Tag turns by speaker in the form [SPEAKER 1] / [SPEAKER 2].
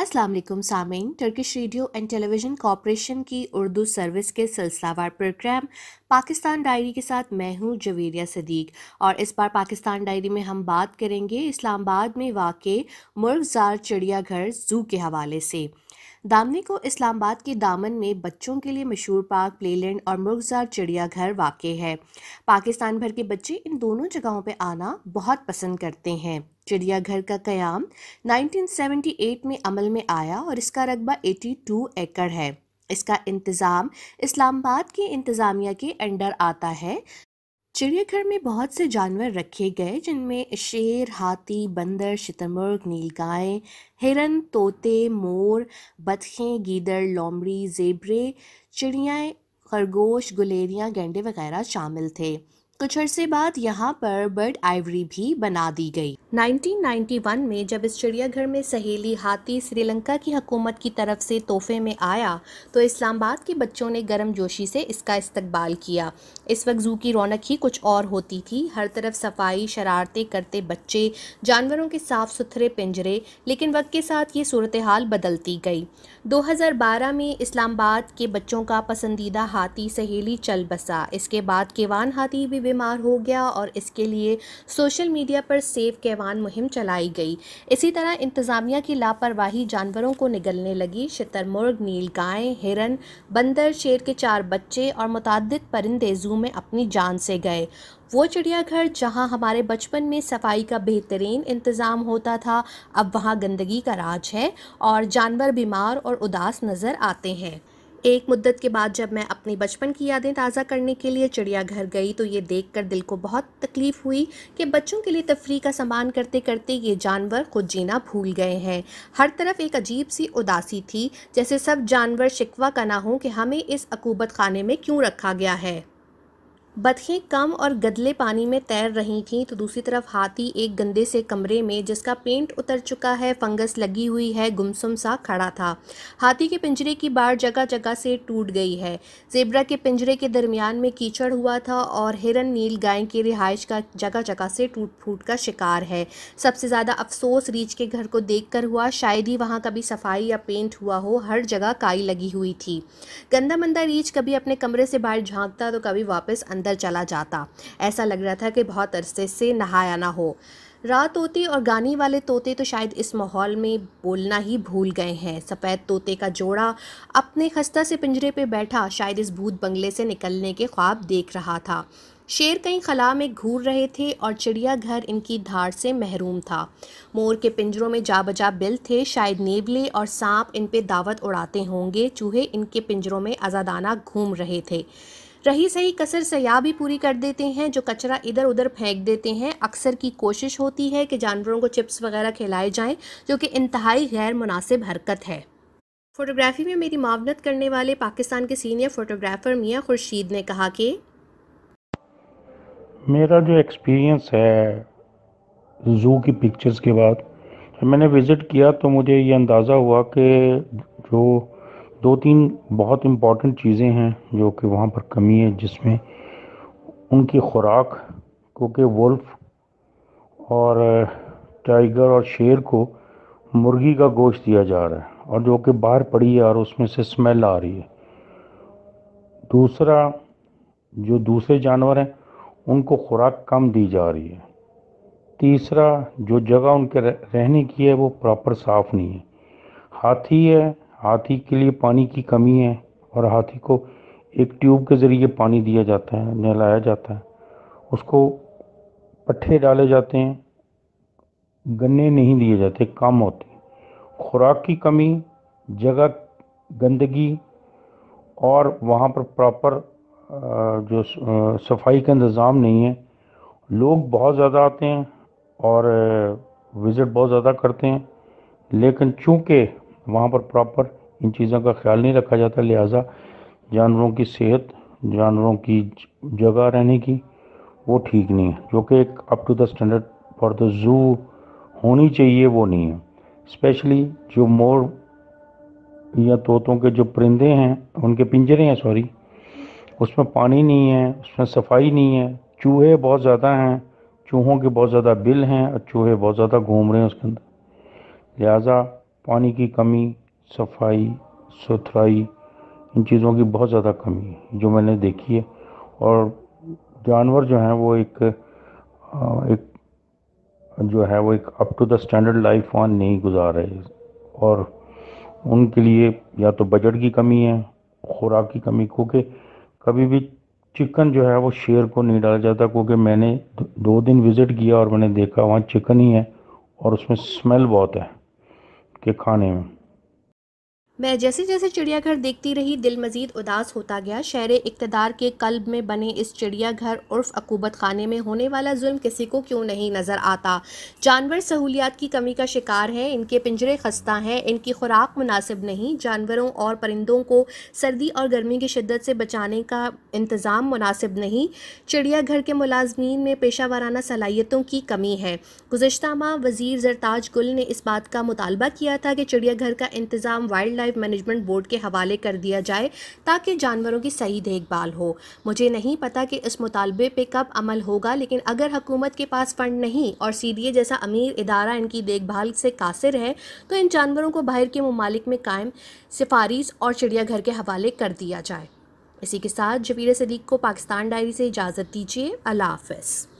[SPEAKER 1] السلام علیکم سامعین Turkish radio and television corporation کی اردو سروس کے سلسلہ وار پروگرام پاکستان ڈائری کے ساتھ میں ہوں جویریہ صدیق اور اس بار پاکستان ڈائری میں ہم بات کریں گے اسلام آباد میں واقع مرغ زار چڑیا گھر زو کے حوالے سے دامنے کو اسلام آباد کے دامن میں بچوں کے لیے مشہور پارک پلے لینڈ اور مرغزار زار چڑیا گھر واقع ہے پاکستان بھر کے بچے ان دونوں جگہوں پہ آنا بہت پسند کرتے ہیں چڑیا گھر کا قیام نائنٹین سیونٹی ایٹ میں عمل میں آیا اور اس کا رقبہ ایٹی ٹو ایکڑ ہے اس کا انتظام اسلام آباد کی انتظامیہ کے انڈر آتا ہے چڑیا گھر میں بہت سے جانور رکھے گئے جن میں شیر ہاتھی بندر شترمرگ نیل گائیں ہرن طوطے مور بطخیں گیدر لومڑی زیبرے چڑیاں خرگوش گلیریاں گینڈے وغیرہ شامل تھے کچھ عرصے بعد یہاں پر برڈ آئیوری بھی بنا دی گئی نائنٹین نائنٹی ون میں جب اس چڑیا گھر میں سہیلی ہاتھی سری لنکا کی حکومت کی طرف سے تحفے میں آیا تو اسلام آباد کے بچوں نے گرم جوشی سے اس کا استقبال کیا اس وقت زو کی رونق ہی کچھ اور ہوتی تھی ہر طرف صفائی شرارتیں کرتے بچے جانوروں کے صاف ستھرے پنجرے لیکن وقت کے ساتھ یہ صورتحال بدلتی گئی دو ہزار بارہ میں اسلام آباد کے بچوں کا پسندیدہ ہاتھی سہیلی چل بسا اس کے بعد کیوان ہاتھی بھی بیمار ہو گیا اور اس کے لیے سوشل میڈیا پر سیف کیوان مہم چلائی گئی اسی طرح انتظامیہ کی لاپرواہی جانوروں کو نگلنے لگی شتر مرغ نیل گائیں ہرن بندر شیر کے چار بچے اور متعدد پرندے زو میں اپنی جان سے گئے وہ چڑیا گھر جہاں ہمارے بچپن میں صفائی کا بہترین انتظام ہوتا تھا اب وہاں گندگی کا راج ہے اور جانور بیمار اور اداس نظر آتے ہیں ایک مدت کے بعد جب میں اپنی بچپن کی یادیں تازہ کرنے کے لیے چڑیا گھر گئی تو یہ دیکھ کر دل کو بہت تکلیف ہوئی کہ بچوں کے لیے تفریح کا سامان کرتے کرتے یہ جانور خود جینا بھول گئے ہیں ہر طرف ایک عجیب سی اداسی تھی جیسے سب جانور شکوہ کا نہ ہوں کہ ہمیں اس اکوبت خانے میں کیوں رکھا گیا ہے بدخیں کم اور گدلے پانی میں تیر رہی تھیں تو دوسری طرف ہاتھی ایک گندے سے کمرے میں جس کا پینٹ اتر چکا ہے فنگس لگی ہوئی ہے گمسم سا کھڑا تھا ہاتھی کے پنجرے کی بار جگہ جگہ سے ٹوٹ گئی ہے زیبرا کے پنجرے کے درمیان میں کیچڑ ہوا تھا اور ہرن نیل گائیں کی رہائش کا جگہ جگہ سے ٹوٹ پھوٹ کا شکار ہے سب سے زیادہ افسوس ریچھ کے گھر کو دیکھ کر ہوا شاید ہی وہاں کبھی صفائی یا پینٹ ہوا ہو ہر جگہ کائی لگی ہوئی تھی گندا مندہ ریچھ کبھی اپنے کمرے سے باہر جھانکتا تو کبھی واپس اندر اندر چلا جاتا ایسا لگ رہا تھا کہ بہت عرصے سے نہایا نہ ہو رات طوطے اور گانے والے طوطے تو شاید اس ماحول میں بولنا ہی بھول گئے ہیں سفید طوطے کا جوڑا اپنے خستہ سے پنجرے پہ بیٹھا شاید اس بھوت بنگلے سے نکلنے کے خواب دیکھ رہا تھا شیر کئی خلا میں گھور رہے تھے اور چڑیا گھر ان کی دھار سے محروم تھا مور کے پنجروں میں جا بجا بل تھے شاید نیبلے اور سانپ ان پہ دعوت اڑاتے ہوں گے چوہے ان کے پنجروں میں آزادانہ گھوم رہے تھے رہی سہی کثر سیاح بھی پوری کر دیتے ہیں جو کچرا ادھر ادھر پھینک دیتے ہیں اکثر کی کوشش ہوتی ہے کہ جانوروں کو چپس وغیرہ کھلائے جائیں جو کہ انتہائی غیر مناسب حرکت ہے فوٹوگرافی میں میری معاونت کرنے والے پاکستان کے سینئر فوٹوگرافر میاں خورشید نے کہا کہ
[SPEAKER 2] میرا جو ایکسپیرینس ہے زو کی پکچرز کے بعد میں نے وزٹ کیا تو مجھے یہ اندازہ ہوا کہ جو دو تین بہت امپورٹنٹ چیزیں ہیں جو کہ وہاں پر کمی ہے جس میں ان کی خوراک کیونکہ ولف اور ٹائیگر اور شیر کو مرغی کا گوشت دیا جا رہا ہے اور جو کہ باہر پڑی ہے اور اس میں سے سمیل آ رہی ہے دوسرا جو دوسرے جانور ہیں ان کو خوراک کم دی جا رہی ہے تیسرا جو جگہ ان کے رہنے کی ہے وہ پراپر صاف نہیں ہے ہاتھی ہے ہاتھی کے لیے پانی کی کمی ہے اور ہاتھی کو ایک ٹیوب کے ذریعے پانی دیا جاتا ہے نہلایا جاتا ہے اس کو پٹھے ڈالے جاتے ہیں گنے نہیں دیے جاتے کم ہوتے ہیں خوراک کی کمی جگہ گندگی اور وہاں پر پراپر جو صفائی کا انتظام نہیں ہے لوگ بہت زیادہ آتے ہیں اور وزٹ بہت زیادہ کرتے ہیں لیکن چونکہ وہاں پر پراپر ان چیزوں کا خیال نہیں رکھا جاتا لہٰذا جانوروں کی صحت جانوروں کی جگہ رہنے کی وہ ٹھیک نہیں ہے جو کہ ایک up to the standard for the zoo ہونی چاہیے وہ نہیں ہے اسپیشلی جو مور یا طوطوں کے جو پرندے ہیں ان کے پنجرے ہیں سوری اس میں پانی نہیں ہے اس میں صفائی نہیں ہے چوہے بہت زیادہ ہیں چوہوں کے بہت زیادہ بل ہیں اور چوہے بہت زیادہ گھوم رہے ہیں اس کے اندر لہٰذا پانی کی کمی صفائی ستھرائی ان چیزوں کی بہت زیادہ کمی ہے جو میں نے دیکھی ہے اور جانور جو ہیں وہ ایک جو ہے وہ ایک up to the standard life آن نہیں گزار رہے اور ان کے لیے یا تو بجٹ کی کمی ہے خوراک کی کمی کیونکہ کبھی بھی چکن جو ہے وہ شیر کو نہیں ڈالا جاتا کیونکہ میں نے دو دن وزٹ کیا اور میں نے دیکھا وہاں چکن ہی ہے اور اس میں سمیل بہت ہے के खाने में
[SPEAKER 1] میں جیسے جیسے چڑیا گھر دیکھتی رہی دل مزید اداس ہوتا گیا شہر اقتدار کے قلب میں بنے اس چڑیا گھر عرف اکوبت خانے میں ہونے والا ظلم کسی کو کیوں نہیں نظر آتا جانور سہولیات کی کمی کا شکار ہیں ان کے پنجرے خستہ ہیں ان کی خوراک مناسب نہیں جانوروں اور پرندوں کو سردی اور گرمی کی شدت سے بچانے کا انتظام مناسب نہیں چڑیا گھر کے ملازمین میں پیشہ وارانہ صلاحیتوں کی کمی ہے گزشتہ ماہ وزیر زرتاج گل نے اس بات کا مطالبہ کیا تھا کہ چڑیا گھر کا انتظام وائلڈ لائف مینجمنٹ بورڈ کے حوالے کر دیا جائے تاکہ جانوروں کی صحیح دیکھ بھال ہو مجھے نہیں پتا کہ اس مطالبے پہ کب عمل ہوگا لیکن اگر حکومت کے پاس فنڈ نہیں اور سی ڈی اے جیسا امیر ادارہ ان کی دیکھ بھال سے قاصر ہے تو ان جانوروں کو باہر کے ممالک میں قائم سفارش اور چڑیا گھر کے حوالے کر دیا جائے اسی کے ساتھ جبیر صدیق کو پاکستان ڈائری سے اجازت دیجیے اللہ حافظ